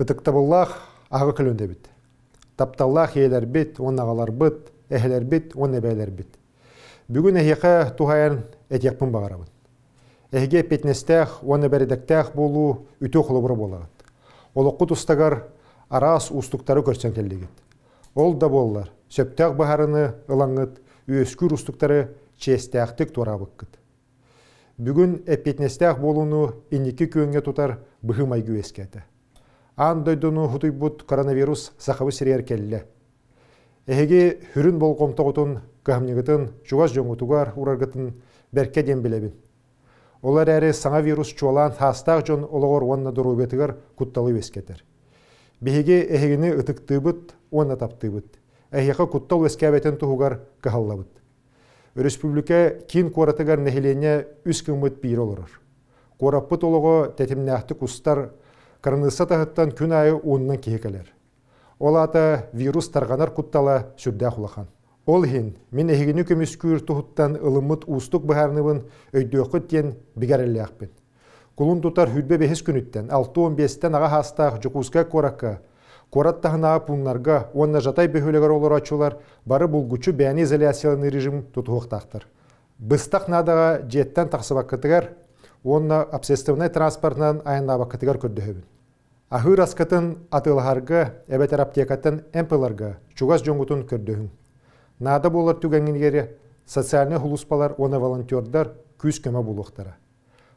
Бітікті бұллақ ағы күлінде біт. Тапталлақ елер біт, онағалар быт, әхілер біт, он әбәлер бит. Бүгін әхеқі туғайын әтекпін бағарамын. Әхеге петнестәқ, он әбәрідіктәқ болу үті құлыбыры болагыт Олыққы устагар арас ұстықтары көрсен Ол да боллар, сөптек баһарыны ылаңыт, үйескүр ұстықтары честәқтік туарабыққыд. Бүгін әпетнестәқ болуны иники көңге тұтар быхымай күйескәді. Аан дойдуну хутуйбут коронавирус сахабы сирер келле. Эһеги хүрүн болгомтогутун тогутун кахмнигытын чугас жоңутугар ураргытын берке ден билебин. Олар әрі саңа вирус чуалаан хастақ жон ологор онна дұрубетігір кутталы вескетер. Беге әхегіні ытыктыыбыт онна таптыбыт. Әхеқі куттал вескәбетін тұғығар кахаллабыт. Республика кин қоратығар нәхелене үс күміт бейір олырыр. Қораппыт олығы тәтімнәхті кустар қырынысы тағыттан күн айы уыннан кехекелер. Ол ата вирус тарғанар құттала сүрдә улахан. Ол хин, мен әйгіні көміскүйір тұхыттан ұлымыт ұстық бұхарныбын өйдөқі тен бігәрілі ақпен. Кулун тутар хүдбе бехес күніттен, 6-15-тен аға хастақ жүкузға қораққа, Кораттағына пуннарға онна жатай бөхөлігер олар ачулар, бары бұлгучу бәне изоляциялыны режим тұтуықтақтыр. Быстақ надаға жеттен тақсы онна общественный транспортнан айыннаба кытыгар көрдөһөбүн ахыр аскытын атылхарга эбетер аптекатын эмпыларга чугас жоңгутун көрдөһүн наада болар түгәңингери социальный хулуспалар оны волонтердар күз көмө булуктара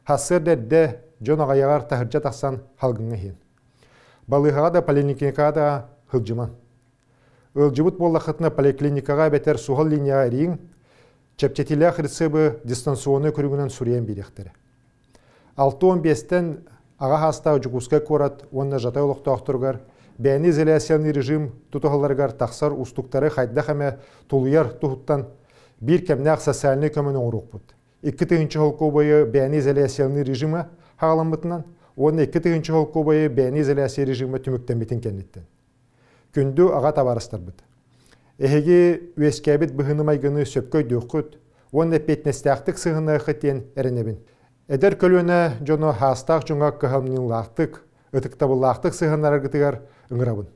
хассыр дәдде жон агаягар тахырча тахсан халгыңы хин балыхага да поликлиникага да хылжыман ылжыбыт боллахытына поликлиникага бетер сухал линияга эриң чепчетилях рецебы дистанционный көрүгүнөн сурен бирехтере 6-15-тен аға хаста жүгізге көрат, онда жатай олық ақтырғар, режим тұтығыларғар тақсар ұстықтары қайда қаме тұлыяр бир бір ақса социальный көмін оңырық бұд. 2 тігінші холқы бойы бәні изоляционный режимі хағалан бұтынан, оны екі тігінші бойы изоляция режимі түміктен бетін Күнді аға табарыстар бұд. Эһиги сөпкөй онна сығыны Эдер көлөне жоно хастақ жуңа кыһамнылаахтык, ытыктабылаахтык сыһаннар аргытыгар ыңырабын.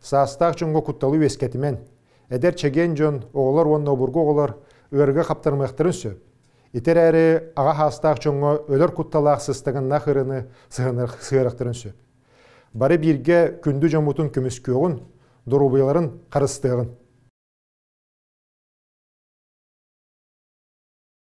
Саастақ жуңго кутталуу эскетимен, эдер чеген жон оголор уонно бургу оголор ырга каптармыктарын сөп. Итер әрі ага хастақ жуңго өлөр кутталаах сыстыгынна хырыны сыһырыктарын сөп. Бары бирге күндү жомутун күміс көгін, карыстыгын.